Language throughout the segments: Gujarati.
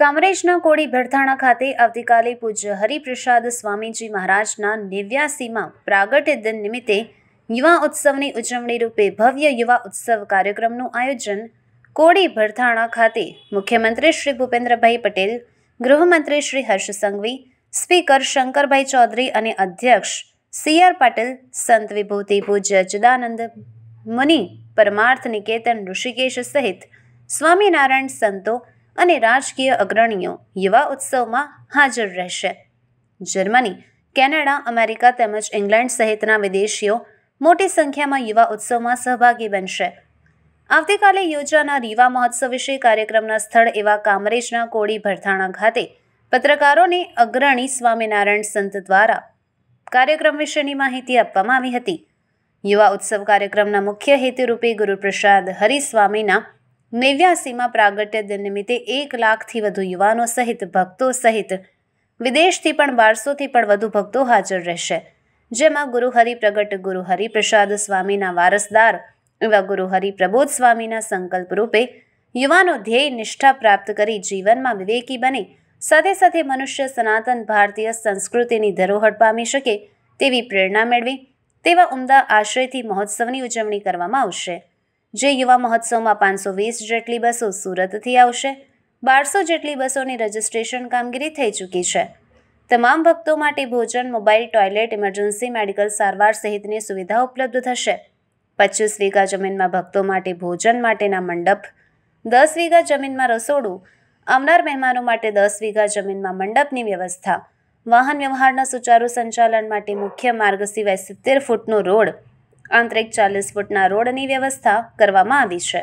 કામરેજના કોળી ભેળથાણા ખાતે આવતીકાલે પૂજ્ય હરિપ્રસાદ સ્વામીજી મહારાજના નેવ્યાસીમાં પ્રાગટ્ય દિન નિમિત્તે યુવા ઉત્સવની ઉજવણી રૂપે ભવ્ય યુવા ઉત્સવ કાર્યક્રમનું આયોજન કોળી ભરથાણા ખાતે મુખ્યમંત્રી શ્રી ભૂપેન્દ્રભાઈ પટેલ ગૃહમંત્રી શ્રી હર્ષ સંઘવી સ્પીકર શંકરભાઈ ચૌધરી અને અધ્યક્ષ સી આર પાટીલ સંત વિભૂતિ પૂજ્ય ચિદાનંદ મુનિ પરમાર્થ નિકેતન ઋષિકેશ સહિત સ્વામિનારાયણ સંતો અને રાજકીય અગ્રણીઓ યુવા ઉત્સવમાં હાજર રહેશે જર્મની કેનેડા અમેરિકા તેમજ ઇંગ્લેન્ડ સહિતના વિદેશીઓ મોટી સંખ્યામાં યુવા ઉત્સવમાં સહભાગી બનશે આવતીકાલે યોજાનાર યુવા મહોત્સવ વિશે કાર્યક્રમના સ્થળ એવા કામરેજના કોળી ભરથાણા ખાતે પત્રકારોને અગ્રણી સ્વામિનારાયણ સંત દ્વારા કાર્યક્રમ વિશેની માહિતી આપવામાં આવી હતી યુવા ઉત્સવ કાર્યક્રમના મુખ્ય હેતુરૂપે ગુરુપ્રસાદ હરિસ્વામીના નેવ્યાસીમાં પ્રાગટ્ય દિન નિમિત્તે એક લાખથી વધુ યુવાનો સહિત ભક્તો સહિત વિદેશથી પણ બારસોથી પણ વધુ ભક્તો હાજર રહેશે જેમાં ગુરુહરિ પ્રગટ ગુરુહરિ પ્રસાદ સ્વામીના વારસદાર એવા ગુરુહરિ પ્રબોધ સ્વામીના સંકલ્પ રૂપે યુવાનો ધ્યેય નિષ્ઠા પ્રાપ્ત કરી જીવનમાં વિવેકી બને સાથે સાથે મનુષ્ય સનાતન ભારતીય સંસ્કૃતિની ધરોહર પામી શકે તેવી પ્રેરણા મેળવી તેવા ઉમદા આશ્રયથી મહોત્સવની ઉજવણી કરવામાં આવશે જે યુવા મહોત્સવમાં પાંચસો વીસ જેટલી બસો સુરતથી આવશે બારસો જેટલી બસોની રજિસ્ટ્રેશન કામગીરી થઈ ચૂકી છે તમામ ભક્તો માટે ભોજન મોબાઈલ ટોયલેટ ઇમરજન્સી મેડિકલ સારવાર સહિતની સુવિધા ઉપલબ્ધ થશે પચીસ વીઘા જમીનમાં ભક્તો માટે ભોજન માટેના મંડપ દસ વીઘા જમીનમાં રસોડું આવનાર મહેમાનો માટે દસ વીઘા જમીનમાં મંડપની વ્યવસ્થા વાહન વ્યવહારના સુચારુ સંચાલન માટે મુખ્ય માર્ગ સિવાય સિત્તેર ફૂટનો રોડ આંતરિક ચાલીસ ફૂટના રોડની વ્યવસ્થા કરવામાં આવી છે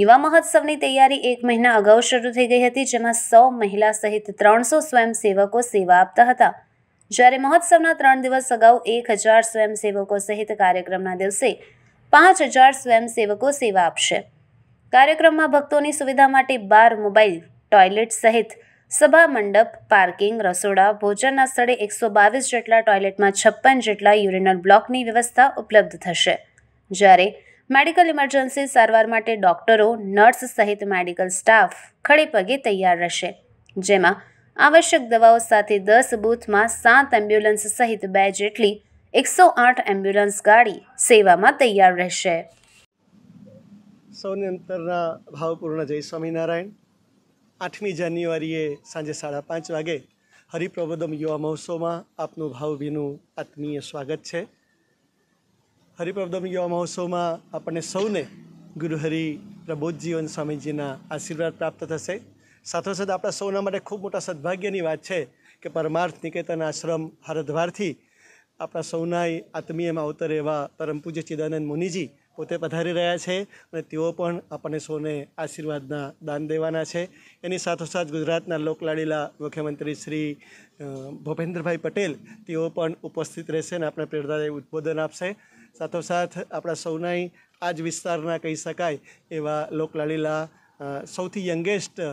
યુવા મહોત્સવની તૈયારી એક મહિના અગાઉ શરૂ થઈ ગઈ હતી જેમાં સો મહિલા સહિત ત્રણસો સ્વયંસેવકો સેવા આપતા હતા જ્યારે મહોત્સવના ત્રણ દિવસ અગાઉ એક હજાર સ્વયંસેવકો સહિત કાર્યક્રમના દિવસે પાંચ હજાર સ્વયંસેવકો સેવા આપશે કાર્યક્રમમાં ભક્તોની સુવિધા માટે બાર મોબાઈલ ટોયલેટ સહિત સભા મંડપ પાર્કિંગ રસોડા ભોજનના સ્થળે એકસો બાવીસ જેટલા ટોયલેટમાં છપ્પન જેટલા યુરિનલ બ્લોકની વ્યવસ્થા ઉપલબ્ધ થશે જ્યારે મેડિકલ ઇમરજન્સી સારવાર માટે ડોક્ટરો નર્સ સહિત મેડિકલ સ્ટાફ ખડે પગે તૈયાર રહેશે જેમાં આવશ્યક દવાઓ સાથે દસ બૂથમાં સાત એમ્બ્યુલન્સ સહિત બે જેટલી એકસો આઠ એમ્બ્યુલન્સ ગાડી સેવામાં તૈયાર રહેશે સૌને અંતરના ભાવપૂર્ણ જય સ્વામિનારાયણ આઠમી જાન્યુઆરીએ સાંજે સાડા પાંચ વાગે હરિપ્રબોધમ યુવા મહોત્સવમાં આપનું ભાવભીનું આત્મીય સ્વાગત છે હરિપ્રબોધમ યુવા મહોત્સવમાં આપણને સૌને ગુરુહરિ પ્રબોધજીવન સ્વામીજીના આશીર્વાદ પ્રાપ્ત થશે સાથોસાથ આપણા સૌના માટે ખૂબ મોટા સદભાગ્યની વાત છે કે પરમાર્થ નિકેતન આશ્રમ હરદ્વારથી આપણા સૌના આત્મીયમાં અવતર એવા પરમ પૂજ્ય ચિદાનંદ મુનિજી પોતે પધારી રહ્યા છે અને તેઓ પણ આપણને સૌને આશીર્વાદના દાન દેવાના છે એની સાથોસાથ ગુજરાતના લોકલાડીલા મુખ્યમંત્રી શ્રી ભૂપેન્દ્રભાઈ પટેલ તેઓ પણ ઉપસ્થિત રહેશે અને આપણે પ્રેરણાદાયી ઉદ્બોધન આપશે સાથોસાથ આપણા સૌનાય આ જ વિસ્તારના કહી શકાય એવા લોકલાડીલા સૌથી યંગેસ્ટ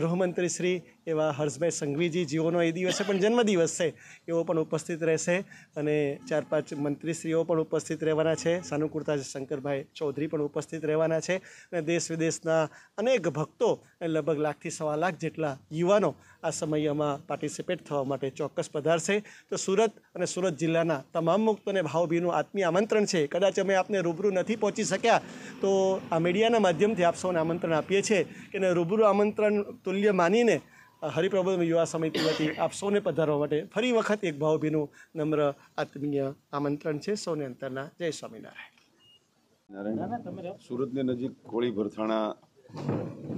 ગૃહમંત્રી શ્રી એવા હર્ષભાઈ સંઘવીજી જીઓનો એ દિવસે પણ જન્મદિવસ છે એવો પણ ઉપસ્થિત રહેશે અને ચાર પાંચ મંત્રીશ્રીઓ પણ ઉપસ્થિત રહેવાના છે સાનુકૂળતા શંકરભાઈ ચૌધરી પણ ઉપસ્થિત રહેવાના છે અને દેશ વિદેશના અનેક ભક્તો અને લગભગ લાખથી સવા લાખ જેટલા યુવાનો આ સમયમાં પાર્ટિસિપેટ થવા માટે ચોક્કસ પધારશે તો સુરત અને સુરત જિલ્લાના તમામ મુક્ત અને ભાવભીનું આત્મીય આમંત્રણ છે કદાચ અમે આપને રૂબરૂ નથી પહોંચી શક્યા તો આ મીડિયાના માધ્યમથી આપ સૌને આમંત્રણ આપીએ છીએ કે રૂબરૂ આમંત્રણ તુલ્ય માનીને હરિપ્રબોધન યુવા સમિતિ વતી આપ સૌને પધારવા માટે ફરી વખત એક ભાવભીનું નમ્ર આત્મીય આમંત્રણ છે સૌને અંતરના જય સ્વામિનારાયણ સુરતની નજીક કોળી ભરથાણા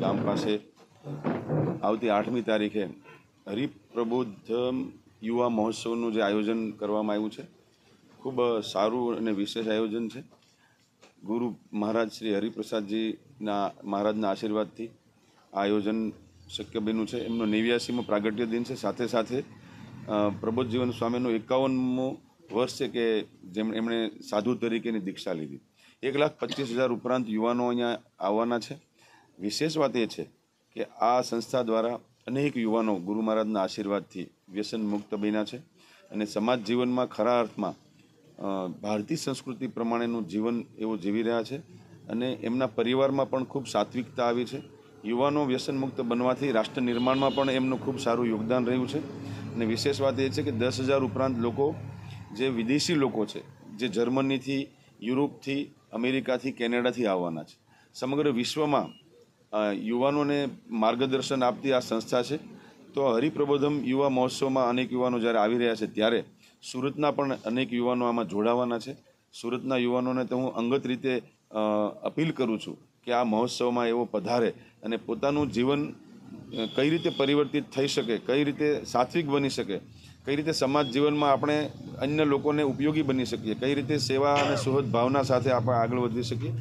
ગામ પાસે આવતી આઠમી તારીખે હરિપ્રબોધ યુવા મહોત્સવનું જે આયોજન કરવામાં આવ્યું છે ખૂબ સારું અને વિશેષ આયોજન છે ગુરુ મહારાજ શ્રી હરિપ્રસાદજીના મહારાજના આશીર્વાદથી આયોજન શક્ય બન્યું છે એમનો નેવ્યાસીમો પ્રાગટ્ય દિન છે સાથે સાથે પ્રબોધ જીવન સ્વામીનું એકાવનમો વર્ષ છે કે જેમ એમણે સાધુ તરીકેની દીક્ષા લીધી એક લાખ પચીસ હજાર ઉપરાંત યુવાનો અહીંયા આવવાના છે વિશેષ વાત એ છે કે આ સંસ્થા દ્વારા અનેક યુવાનો ગુરુ મહારાજના આશીર્વાદથી વ્યસન મુક્ત બન્યા છે અને સમાજ જીવનમાં ખરા અર્થમાં ભારતીય સંસ્કૃતિ પ્રમાણેનું જીવન એવો જીવી રહ્યા છે અને એમના પરિવારમાં પણ ખૂબ સાત્વિકતા આવી છે યુવાનો વ્યસનમુક્ત બનવાથી રાષ્ટ્ર નિર્માણમાં પણ એમનું ખૂબ સારું યોગદાન રહ્યું છે અને વિશેષ વાત એ છે કે દસ હજાર ઉપરાંત લોકો જે વિદેશી લોકો છે જે જર્મનીથી યુરોપથી અમેરિકાથી કેનેડાથી આવવાના છે સમગ્ર વિશ્વમાં યુવાનોને માર્ગદર્શન આપતી આ સંસ્થા છે તો હરિપ્રબોધમ યુવા મહોત્સવમાં અનેક યુવાનો જ્યારે આવી રહ્યા છે ત્યારે સુરતના પણ અનેક યુવાનો આમાં જોડાવાના છે સુરતના યુવાનોને તો હું અંગત રીતે અપીલ કરું છું કે આ મહોત્સવમાં એવો પધારે અને પોતાનું જીવન કઈ રીતે પરિવર્તિત થઈ શકે કઈ રીતે સાત્વિક બની શકે કઈ રીતે સમાજ જીવનમાં આપણે અન્ય લોકોને ઉપયોગી બની શકીએ કઈ રીતે સેવા અને સુહદ ભાવના સાથે આપણે આગળ વધી શકીએ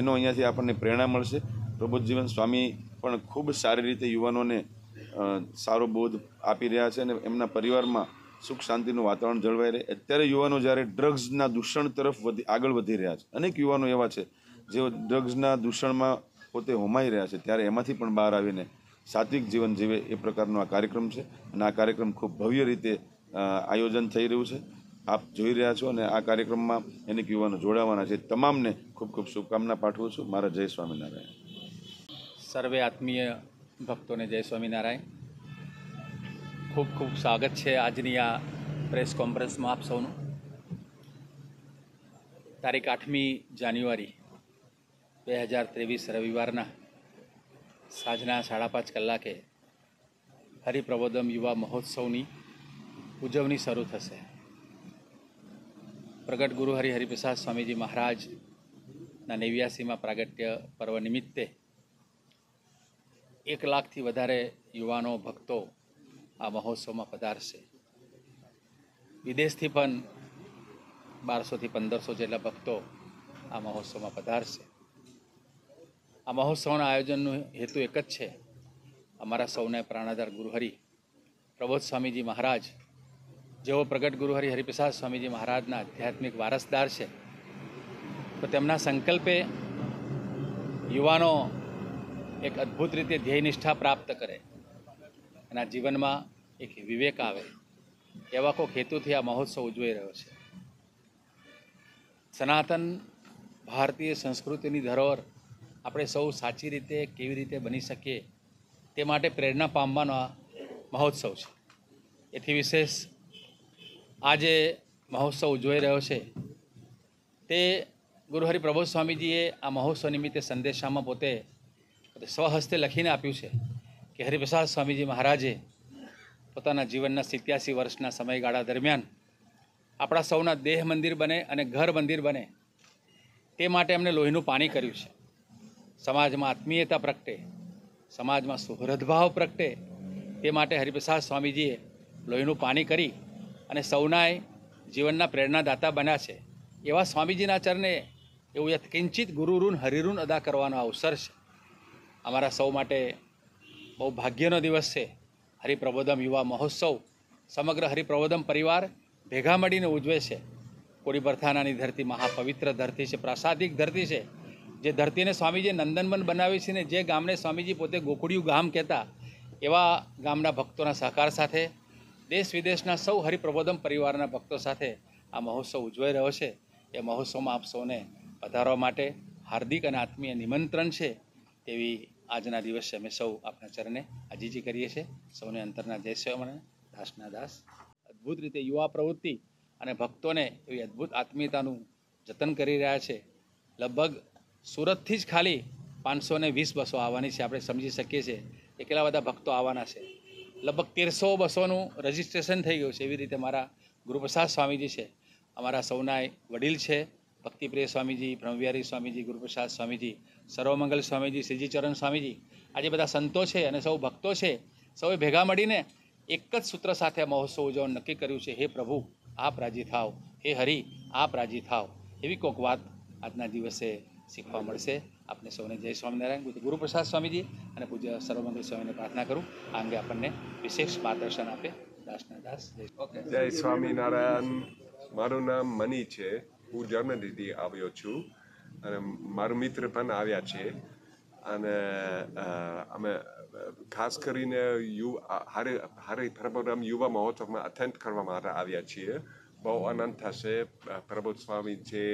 એનો અહીંયાથી આપણને પ્રેરણા મળશે પ્રબોધ જીવન સ્વામી પણ ખૂબ સારી રીતે યુવાનોને સારો બોધ આપી રહ્યા છે અને એમના પરિવારમાં સુખ શાંતિનું વાતાવરણ જળવાઈ રહે અત્યારે યુવાનો જ્યારે ડ્રગ્સના દૂષણ તરફ આગળ વધી રહ્યા છે અનેક યુવાનો એવા છે જેઓ ડ્રગ્સના દૂષણમાં પોતે હોમાઈ રહ્યા છે ત્યારે એમાંથી પણ બહાર આવીને સાત્વિક જીવન જીવે એ પ્રકારનો આ કાર્યક્રમ છે અને આ કાર્યક્રમ ખૂબ ભવ્ય રીતે આયોજન થઈ રહ્યું છે આપ જોઈ રહ્યા છો અને આ કાર્યક્રમમાં અનેક યુવાનો જોડાવાના છે તમામને ખૂબ ખૂબ શુભકામના પાઠવું છું મારા જય સ્વામિનારાયણ સર્વે આત્મીય ભક્તોને જય સ્વામિનારાયણ ખૂબ ખૂબ સ્વાગત છે આજની આ પ્રેસ કોન્ફરન્સમાં આપ સૌનું તારીખ આઠમી જાન્યુઆરી બે હજાર ત્રેવીસ રવિવારના સાંજના સાડા પાંચ કલાકે હરિપ્રબોધમ યુવા મહોત્સવની ઉજવણી શરૂ થશે પ્રગટ ગુરુ હરિ હરિપ્રસાદ સ્વામીજી મહારાજના નેવ્યાસીમાં પ્રાગટ્ય પર્વ નિમિત્તે એક લાખથી વધારે યુવાનો ભક્તો આ મહોત્સવમાં પધારશે વિદેશથી પણ બારસોથી પંદરસો જેટલા ભક્તો આ મહોત્સવમાં પધારશે આ મહોત્સવના આયોજનનો હેતુ એક જ છે અમારા સૌને પ્રાણાધાર ગુરુહરી પ્રબોધ સ્વામીજી મહારાજ જેઓ પ્રગટ ગુરુહરી હરિપ્રસાદ સ્વામીજી મહારાજના આધ્યાત્મિક વારસદાર છે તો તેમના સંકલ્પે યુવાનો એક અદ્ભુત રીતે ધ્યેય નિષ્ઠા પ્રાપ્ત કરે એના જીવનમાં એક વિવેક આવે એવા કોઈક હેતુથી આ મહોત્સવ ઉજવાઈ રહ્યો છે સનાતન ભારતીય સંસ્કૃતિની ધરોહર આપણે સૌ સાચી રીતે કેવી રીતે બની શકીએ તે માટે પ્રેરણા પામવાનો મહોત્સવ છે એથી વિશેષ આ જે મહોત્સવ ઉજવાઈ રહ્યો છે તે ગુરુહરિ પ્રબોધ સ્વામીજીએ આ મહોત્સવ નિમિત્તે સંદેશામાં પોતે સ્વહસ્તે લખીને આપ્યું છે કે હરિપ્રસાદ સ્વામીજી મહારાજે પોતાના જીવનના સિત્યાસી વર્ષના સમયગાળા દરમિયાન આપણા સૌના દેહ મંદિર બને અને ઘર મંદિર બને તે માટે એમને લોહીનું પાણી કર્યું છે સમાજમાં આત્મીયતા પ્રગટે સમાજમાં સુહૃદભાવ પ્રગટે તે માટે હરિપ્રસાદ સ્વામીજીએ લોહીનું પાણી કરી અને સૌનાએ જીવનના પ્રેરણાદાતા બન્યા છે એવા સ્વામીજીના ચરણે એવું યથકિંચિત ગુરુઋણ હરિઋણ અદા કરવાનો અવસર છે અમારા સૌ માટે બહુ ભાગ્યનો દિવસ છે હરિપ્રબોધમ યુવા મહોત્સવ સમગ્ર હરિપ્રબોધમ પરિવાર ભેગા મળીને ઉજવે છે કોડી બરથાનાની ધરતી મહાપવિત્ર ધરતી છે પ્રાસાદિક ધરતી છે જે ધરતીને સ્વામીજીએ જે નંદનવન બનાવી છે ને જે ગામને સ્વામીજી પોતે ગોકુડિયું ગામ કહેતા એવા ગામના ભક્તોના સહકાર સાથે દેશ વિદેશના સૌ હરિપ્રબોધમ પરિવારના ભક્તો સાથે આ મહોત્સવ ઉજવાઈ રહ્યો છે એ મહોત્સવમાં આપ સૌને વધારવા માટે હાર્દિક અને આત્મીય નિમંત્રણ છે તેવી આજના દિવસે અમે સૌ આપના ચરણે આજીજી કરીએ છીએ સૌને અંતરના જય સ્વામને દાસના દાસ અદ્ભુત રીતે યુવા પ્રવૃત્તિ અને ભક્તોને એવી અદ્ભુત આત્મીયતાનું જતન કરી રહ્યા છે લગભગ સુરતથી જ ખાલી પાંચસો ને વીસ બસો આવવાની છે આપણે સમજી શકીએ છીએ કે કેટલા બધા ભક્તો આવવાના છે લગભગ તેરસો બસોનું રજિસ્ટ્રેશન થઈ ગયું છે એવી રીતે મારા ગુરુપ્રસાદ સ્વામીજી છે અમારા સૌના વડીલ છે ભક્તિપ્રિય સ્વામીજી બ્રહ્મવિહારી સ્વામીજી ગુરુપ્રસાદ સ્વામીજી સર્વમંગલ સ્વામીજી શ્રીજીચરણ સ્વામીજી આજે બધા સંતો છે અને સૌ ભક્તો છે સૌએ ભેગા મળીને એક જ સૂત્ર સાથે મહોત્સવ ઉજવવાનું નક્કી કર્યું છે હે પ્રભુ આપ રાજી થાવ હે હરિ આપ રાજી થાવ એવી કોઈક વાત આજના દિવસે શીખવા મળશે આપને સૌને જય સ્વામિનારાયણ ગુરુપ્રસાદ સ્વામીજી અને પૂજ્ય સર્વમંગલ સ્વામીને પ્રાર્થના કરું આ અંગે આપણને વિશેષ માર્ગદર્શન આપે દાસના દાસ જય સ્વામિનારાયણ મારું નામ મની છે હું જર્મનીથી આવ્યો છું અને મારો મિત્ર પણ આવ્યા છે અને અમે ખાસ કરીને યુવા હારે હારે પરબ્રહ્મ યુવા મહોત્સવમાં અટેન્ડ કરવા માટે આવ્યા છીએ બહુ આનંદ થશે પ્રભુ સ્વામી છે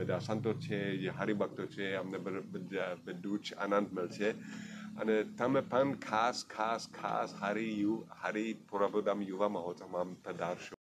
બધા સંતો છે જે હરિભક્તો છે અમને બધું જ આનંદ મળશે અને તમે પણ ખાસ ખાસ ખાસ હરિ યુ હરિ પ્રભુધામ યુવા મહોત્સવમાં પધારશો